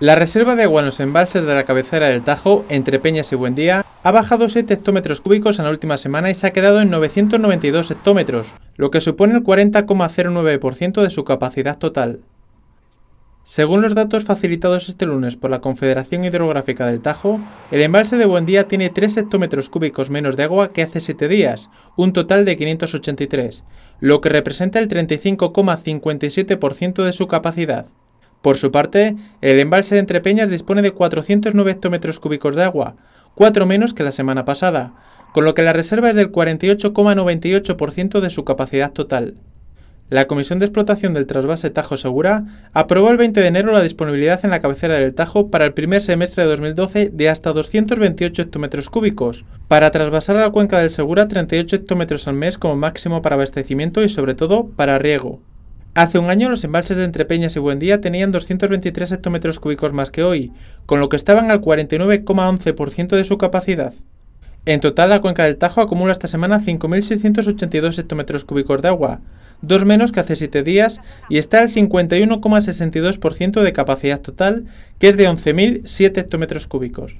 La reserva de agua en los embalses de la cabecera del Tajo, entre Peñas y Buendía, ha bajado 7 hectómetros cúbicos en la última semana y se ha quedado en 992 hectómetros, lo que supone el 40,09% de su capacidad total. Según los datos facilitados este lunes por la Confederación Hidrográfica del Tajo, el embalse de Buendía tiene 3 hectómetros cúbicos menos de agua que hace 7 días, un total de 583, lo que representa el 35,57% de su capacidad. Por su parte, el embalse de Entrepeñas dispone de 409 hectómetros cúbicos de agua, cuatro menos que la semana pasada, con lo que la reserva es del 48,98% de su capacidad total. La Comisión de Explotación del Trasvase Tajo Segura aprobó el 20 de enero la disponibilidad en la cabecera del Tajo para el primer semestre de 2012 de hasta 228 hectómetros cúbicos, para trasvasar a la cuenca del Segura 38 hectómetros al mes como máximo para abastecimiento y sobre todo para riego. Hace un año los embalses de Entrepeñas y Buendía tenían 223 hectómetros cúbicos más que hoy, con lo que estaban al 49,11% de su capacidad. En total, la cuenca del Tajo acumula esta semana 5.682 hectómetros cúbicos de agua, dos menos que hace siete días, y está al 51,62% de capacidad total, que es de 11.007 hectómetros cúbicos.